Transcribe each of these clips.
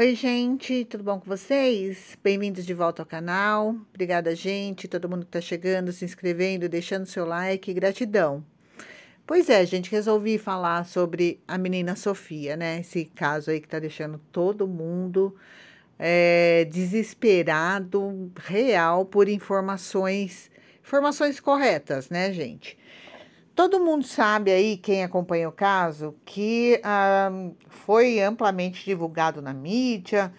Oi, gente, tudo bom com vocês? Bem-vindos de volta ao canal. Obrigada, gente, todo mundo que está chegando, se inscrevendo, deixando seu like, gratidão. Pois é, gente, resolvi falar sobre a menina Sofia, né? Esse caso aí que tá deixando todo mundo é, desesperado, real, por informações, informações corretas, né, gente? Todo mundo sabe aí, quem acompanha o caso, que ah, foi amplamente divulgado na mídia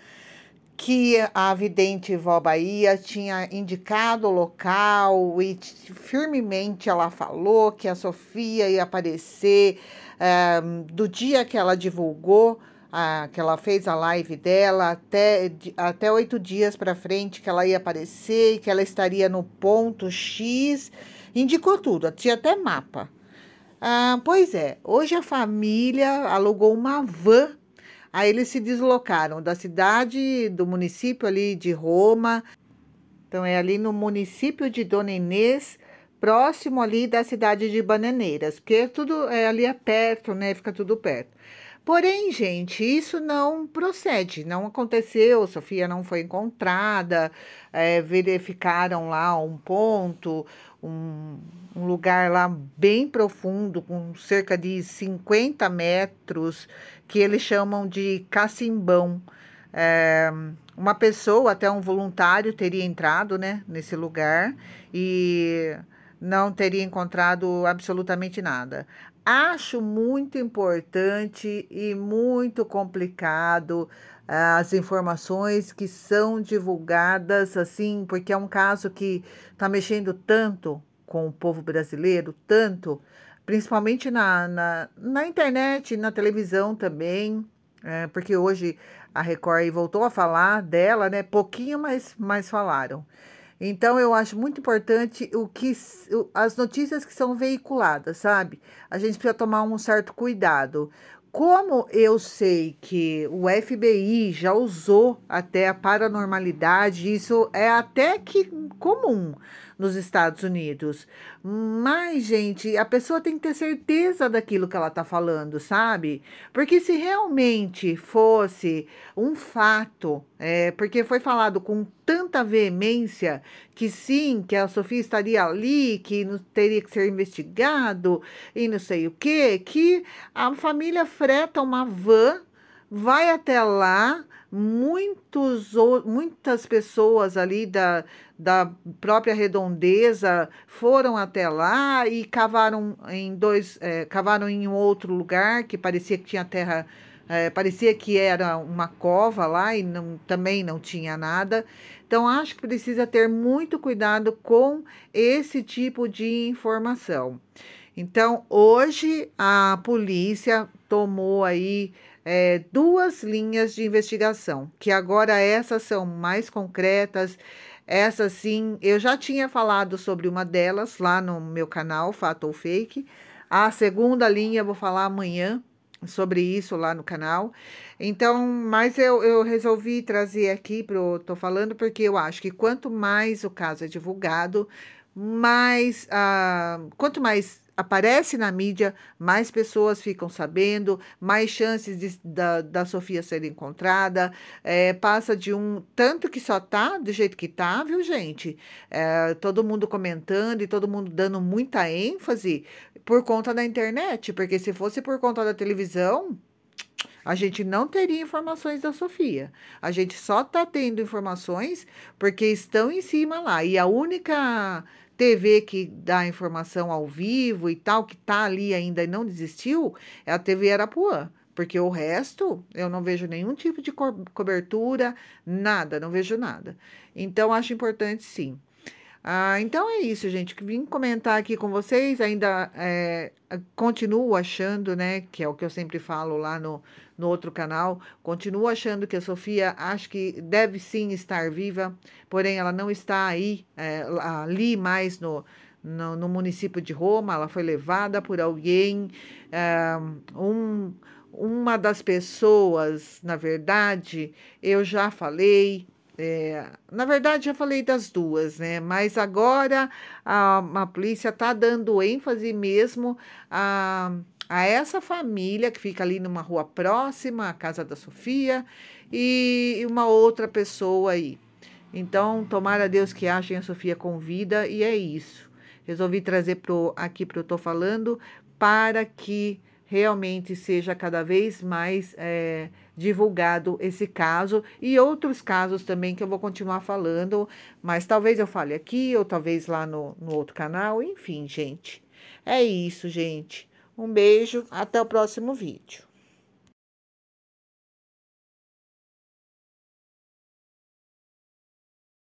que a vidente Vó Bahia tinha indicado o local e firmemente ela falou que a Sofia ia aparecer eh, do dia que ela divulgou, ah, que ela fez a live dela, até, até oito dias para frente que ela ia aparecer e que ela estaria no ponto X indicou tudo, tinha até mapa. Ah, pois é, hoje a família alugou uma van. Aí eles se deslocaram da cidade, do município ali de Roma. Então é ali no município de Dona Inês, próximo ali da cidade de Bananeiras, porque é tudo é, ali é perto, né? Fica tudo perto. Porém, gente, isso não procede, não aconteceu. Sofia não foi encontrada, é, verificaram lá um ponto, um, um lugar lá bem profundo, com cerca de 50 metros, que eles chamam de cacimbão. É, uma pessoa, até um voluntário, teria entrado né, nesse lugar e não teria encontrado absolutamente nada. Acho muito importante e muito complicado eh, as informações que são divulgadas assim, porque é um caso que está mexendo tanto com o povo brasileiro tanto, principalmente na, na, na internet, na televisão também, é, porque hoje a Record voltou a falar dela, né? Pouquinho, mas, mas falaram. Então, eu acho muito importante o que as notícias que são veiculadas, sabe? A gente precisa tomar um certo cuidado. Como eu sei que o FBI já usou até a paranormalidade, isso é até que comum, nos Estados Unidos. Mas, gente, a pessoa tem que ter certeza daquilo que ela tá falando, sabe? Porque se realmente fosse um fato, é, porque foi falado com tanta veemência que sim, que a Sofia estaria ali, que teria que ser investigado e não sei o que, que a família freta uma van, vai até lá muitos, muitas pessoas ali da, da própria redondeza foram até lá e cavaram em dois é, cavaram em outro lugar que parecia que tinha terra é, parecia que era uma cova lá e não, também não tinha nada. Então, acho que precisa ter muito cuidado com esse tipo de informação. Então, hoje a polícia tomou aí é, duas linhas de investigação, que agora essas são mais concretas. Essa sim, eu já tinha falado sobre uma delas lá no meu canal, Fato ou Fake. A segunda linha vou falar amanhã sobre isso lá no canal. Então, mas eu, eu resolvi trazer aqui para o Tô Falando, porque eu acho que quanto mais o caso é divulgado, mais ah, quanto mais aparece na mídia, mais pessoas ficam sabendo, mais chances de, da, da Sofia ser encontrada. É, passa de um tanto que só tá do jeito que tá, viu, gente? É, todo mundo comentando e todo mundo dando muita ênfase por conta da internet, porque se fosse por conta da televisão, a gente não teria informações da Sofia. A gente só está tendo informações porque estão em cima lá. E a única TV que dá informação ao vivo e tal, que está ali ainda e não desistiu, é a TV Arapuã. Porque o resto, eu não vejo nenhum tipo de co cobertura, nada, não vejo nada. Então, acho importante sim. Ah, então é isso, gente. Vim comentar aqui com vocês. Ainda é, continuo achando, né? Que é o que eu sempre falo lá no, no outro canal. Continuo achando que a Sofia acho que deve sim estar viva, porém ela não está aí, é, ali mais no, no, no, município de Roma. Ela foi levada por alguém, é, um, uma das pessoas, na verdade, eu já falei é, na verdade, já falei das duas, né? Mas agora a, a polícia está dando ênfase mesmo a, a essa família que fica ali numa rua próxima, a casa da Sofia, e, e uma outra pessoa aí. Então, tomara Deus que achem a Sofia com vida, e é isso. Resolvi trazer pro, aqui para eu estou falando para que realmente seja cada vez mais é, divulgado esse caso e outros casos também que eu vou continuar falando, mas talvez eu fale aqui ou talvez lá no, no outro canal. Enfim, gente. É isso, gente. Um beijo, até o próximo vídeo.